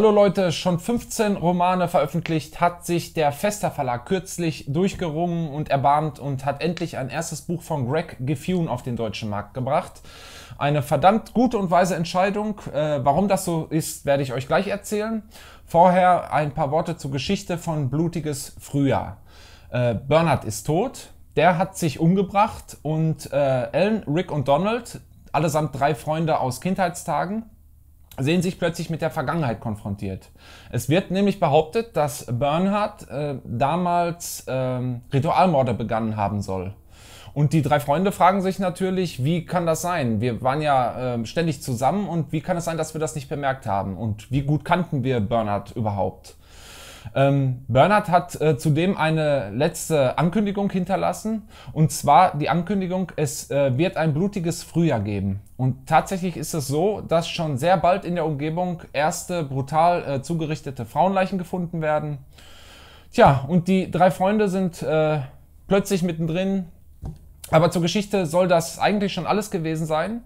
Hallo Leute, schon 15 Romane veröffentlicht, hat sich der Fester Verlag kürzlich durchgerungen und erbarmt und hat endlich ein erstes Buch von Greg Giffune auf den deutschen Markt gebracht. Eine verdammt gute und weise Entscheidung. Äh, warum das so ist, werde ich euch gleich erzählen. Vorher ein paar Worte zur Geschichte von Blutiges Frühjahr. Äh, Bernhard ist tot, der hat sich umgebracht und äh, Ellen, Rick und Donald, allesamt drei Freunde aus Kindheitstagen, sehen sich plötzlich mit der Vergangenheit konfrontiert. Es wird nämlich behauptet, dass Bernhard äh, damals ähm, Ritualmorde begangen haben soll. Und die drei Freunde fragen sich natürlich, wie kann das sein? Wir waren ja äh, ständig zusammen und wie kann es sein, dass wir das nicht bemerkt haben? Und wie gut kannten wir Bernhard überhaupt? Ähm, Bernhard hat äh, zudem eine letzte Ankündigung hinterlassen. Und zwar die Ankündigung, es äh, wird ein blutiges Frühjahr geben. Und tatsächlich ist es so, dass schon sehr bald in der Umgebung erste brutal äh, zugerichtete Frauenleichen gefunden werden. Tja, und die drei Freunde sind äh, plötzlich mittendrin aber zur Geschichte soll das eigentlich schon alles gewesen sein.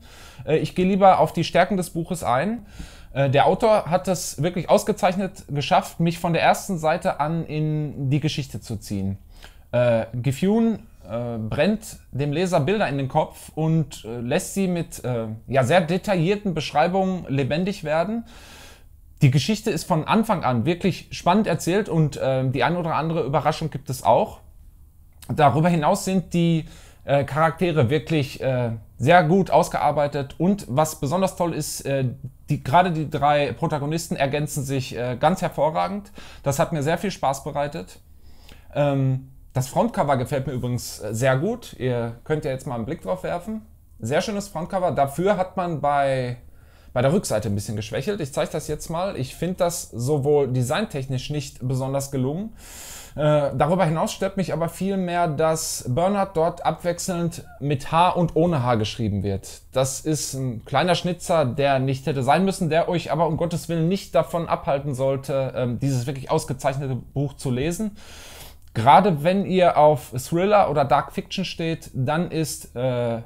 Äh, ich gehe lieber auf die Stärken des Buches ein. Äh, der Autor hat es wirklich ausgezeichnet geschafft, mich von der ersten Seite an in die Geschichte zu ziehen. Äh, Gifune äh, brennt dem Leser Bilder in den Kopf und äh, lässt sie mit äh, ja, sehr detaillierten Beschreibungen lebendig werden. Die Geschichte ist von Anfang an wirklich spannend erzählt und äh, die ein oder andere Überraschung gibt es auch. Darüber hinaus sind die äh, Charaktere wirklich sehr gut ausgearbeitet und was besonders toll ist, die, gerade die drei Protagonisten ergänzen sich äh, ganz hervorragend. Das hat mir sehr viel Spaß bereitet. Ähm, das Frontcover gefällt mir übrigens äh, sehr gut. Ihr könnt ja jetzt mal einen Blick drauf werfen. Sehr schönes Frontcover. Dafür hat man bei bei der Rückseite ein bisschen geschwächelt. Ich zeige das jetzt mal. Ich finde das sowohl designtechnisch nicht besonders gelungen. Äh, darüber hinaus stört mich aber vielmehr, dass Bernhard dort abwechselnd mit H und ohne H geschrieben wird. Das ist ein kleiner Schnitzer, der nicht hätte sein müssen, der euch aber um Gottes Willen nicht davon abhalten sollte, äh, dieses wirklich ausgezeichnete Buch zu lesen. Gerade wenn ihr auf Thriller oder Dark Fiction steht, dann ist äh,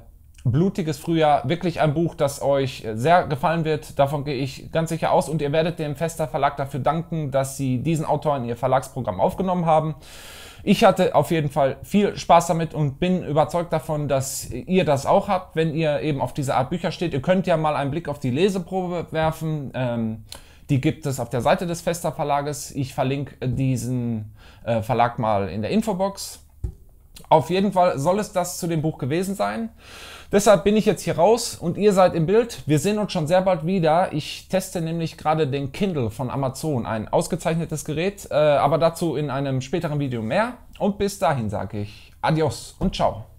blutiges Frühjahr. Wirklich ein Buch, das euch sehr gefallen wird. Davon gehe ich ganz sicher aus. Und ihr werdet dem Fester Verlag dafür danken, dass sie diesen Autor in ihr Verlagsprogramm aufgenommen haben. Ich hatte auf jeden Fall viel Spaß damit und bin überzeugt davon, dass ihr das auch habt, wenn ihr eben auf diese Art Bücher steht. Ihr könnt ja mal einen Blick auf die Leseprobe werfen. Ähm, die gibt es auf der Seite des Fester Verlages. Ich verlinke diesen äh, Verlag mal in der Infobox. Auf jeden Fall soll es das zu dem Buch gewesen sein. Deshalb bin ich jetzt hier raus und ihr seid im Bild. Wir sehen uns schon sehr bald wieder. Ich teste nämlich gerade den Kindle von Amazon, ein ausgezeichnetes Gerät, äh, aber dazu in einem späteren Video mehr. Und bis dahin sage ich Adios und ciao.